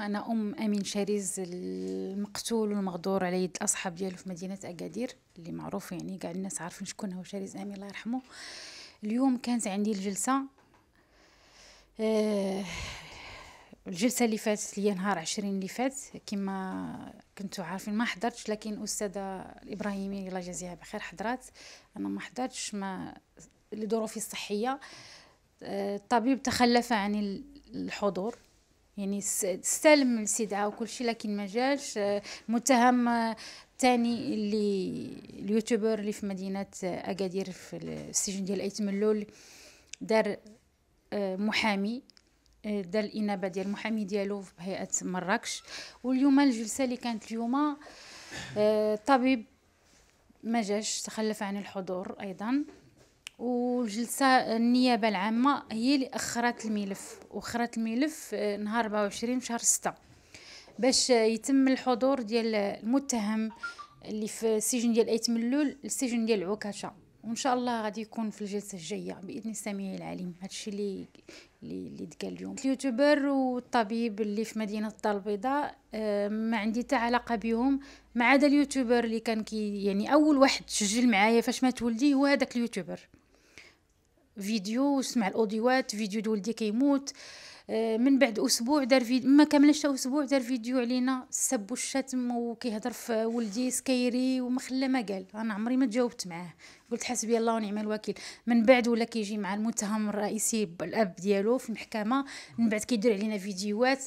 أنا أم أمين شريز المقتول والمغدور على يد الأصحاب ديالو في مدينة أكادير اللي معروف يعني كاع الناس عارفين شكون هو شريز أمين الله يرحمه اليوم كانت عندي الجلسة آه، الجلسة اللي فاتت هي نهار عشرين اللي فات كما كنتو عارفين ما حضرتش لكن أستاذة الإبراهيمي الله يجازيها بخير حضرات أنا ما حضرتش ما لظروفي الصحية آه الطبيب تخلف عن الحضور يعني استلم الاستدعاء وكل شيء لكن ما جاش المتهم الثاني اللي اليوتيوبر اللي في مدينه اكادير في السجن ديال ايت ملول دار آه، محامي آه، دار الانابه ديال المحامي ديالو في هيئه مراكش واليوم الجلسه اللي كانت اليوم آه، الطبيب ما جاش تخلف عن الحضور ايضا والجلسه النيابه العامه هي اللي اخرت الملف واخرت الملف آه، نهار 24 شهر 6 باش آه، يتم الحضور ديال المتهم اللي في السجن ديال ايت ملول السجن ديال عكاشه وان شاء الله غادي يكون في الجلسه الجايه باذن السميع العليم هادشي اللي اللي تقال اليوم اليوتيوبر والطبيب اللي في مدينه الدار البيضاء آه، ما عندي حتى علاقه بهم ما عدا اليوتيوبر اللي كان كي يعني اول واحد تسجل معايا فاش ما تولدي هو هذاك اليوتيوبر فيديو وسمع الاوديوات فيديو دول دي كيموت آه، من بعد اسبوع دار فيديو ما كملش اسبوع دار فيديو علينا سب والشتم وكيهضر في ولدي سكيري وما خلى ما قال انا عمري ما تجاوبت معاه قلت حسبي الله ونعم الوكيل من بعد ولا كيجي مع المتهم الرئيسي الاب ديالو في المحكمه من بعد كيدير علينا فيديوهات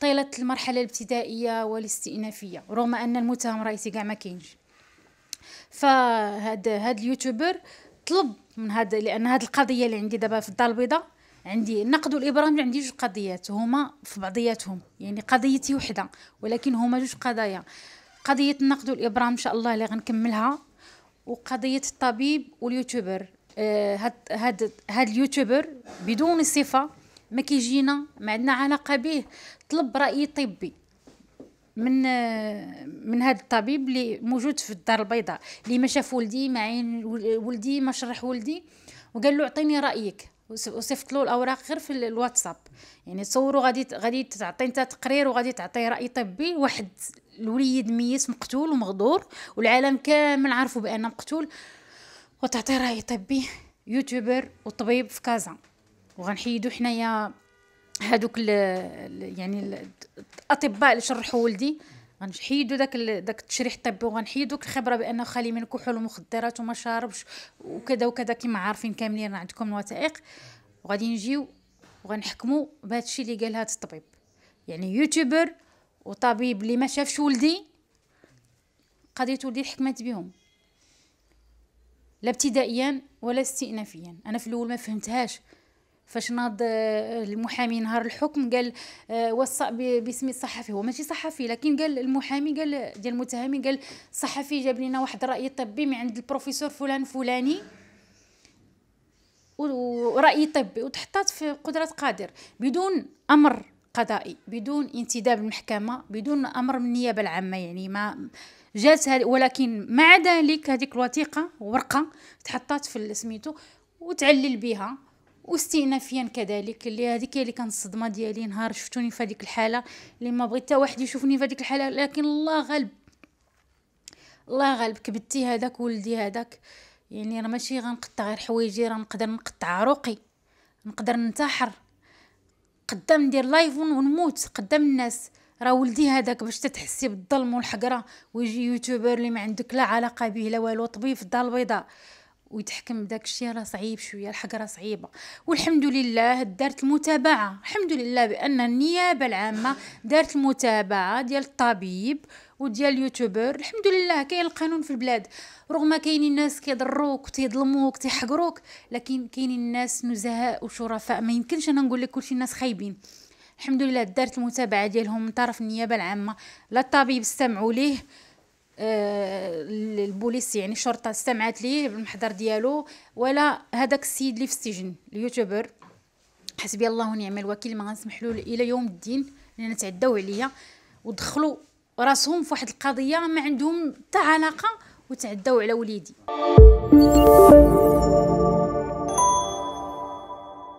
طيله المرحله الابتدائيه والاستئنافيه رغم ان المتهم الرئيسي كاع ما كاينش فهاد هاد اليوتيوبر طلب من هذا لان هذه القضيه اللي عندي دابا في الدار البيضاء عندي النقد والابرام عندي جوج قضيات هما في بعضياتهم يعني قضيتي وحده ولكن هما جوج قضايا قضيه النقد والابرام ان شاء الله اللي غنكملها وقضيه الطبيب واليوتيوبر آه، هاد هاد هاد اليوتيوبر بدون صفه ما كيجينا ما عندنا علاقه به طلب راي طبي من من هذا الطبيب اللي موجود في الدار البيضاء اللي ما شاف ولدي ما عين ولدي ما شرح ولدي وقال له اعطيني رايك وصفت له الاوراق غير في الواتساب يعني تصوروا غادي غادي تعطي انت تقرير وغادي تعطي راي طبي واحد الوليد ميت مقتول ومغدور والعالم كامل عارفه بانه مقتول وتعطي راي طبي يوتيوبر وطبيب في كازا وغنحيدو حنايا هذوك يعني الاطباء اللي شرحوا ولدي غنحيدوا داك داك التشريح الطبي وغنحيدوا الخبره بانه خالي من الكحول ومخدرات وما شاربش وكذا وكذا كما عارفين كاملين عندكم الوثائق وغادي نجيو وغنحكموا بهذا الشيء اللي قال هذا الطبيب يعني يوتيوبر وطبيب اللي ما شافش ولدي قضيه ولدي حكمت بهم لا ابتدائيا ولا استئنافيا انا في الاول ما فهمتهاش فاش ناض آه، المحامي نهار الحكم قال آه، وصى باسم الصحفي هو ماشي صحفي لكن قال المحامي قال ديال المتهم قال الصحفي جاب لنا واحد الراي طبي من عند البروفيسور فلان فلاني وراي طبي وتحطات في قدره قادر بدون امر قضائي بدون انتداب المحكمه بدون امر من النيابه العامه يعني ما جات ولكن مع ذلك هذيك الوثيقه ورقه تحطات في سميتو وتعلل بها واستئنافيا كذلك اللي هذيك اللي كانت الصدمه ديالي نهار شفتوني في هذيك الحاله اللي ما بغيت حتى واحد يشوفني في هذيك الحاله لكن الله غالب الله غالب كبتي هذاك ولدي هذاك يعني راه ماشي غنقطع غير حوايجي راه نقدر نقطع عروقي نقدر ننتحر قدام ندير لايف ونموت قدام الناس راه ولدي هذاك باش تتحسي بالظلم والحقره ويجي يوتيوبر اللي ما عندك لا علاقه به لا والو طبيب في الدار البيضاء ويتحكم بداك الشيء راه صعيب شويه الحق راه صعيبه والحمد لله دارت المتابعه الحمد لله بان النيابه العامه دارت المتابعه ديال الطبيب وديال اليوتيوبر الحمد لله كاين القانون في البلاد رغم كاينين الناس كيضروك تيظلموك تيحقروك لكن كاينين الناس نزهاء وشرفاء ما يمكنش انا نقول لك كلشي الناس خايبين الحمد لله دارت المتابعه ديالهم من طرف النيابه العامه لا الطبيب استمعوا ليه آه، البوليس يعني الشرطه استمعت ليه بالمحضر ديالو ولا هذاك السيد اللي في السجن اليوتيوبر حسبي الله ونعم الوكيل ما غنسمح له الى يوم الدين لان تعداو عليا ودخلوا راسهم في واحد القضيه ما عندهم حتى علاقه وتعداو على وليدي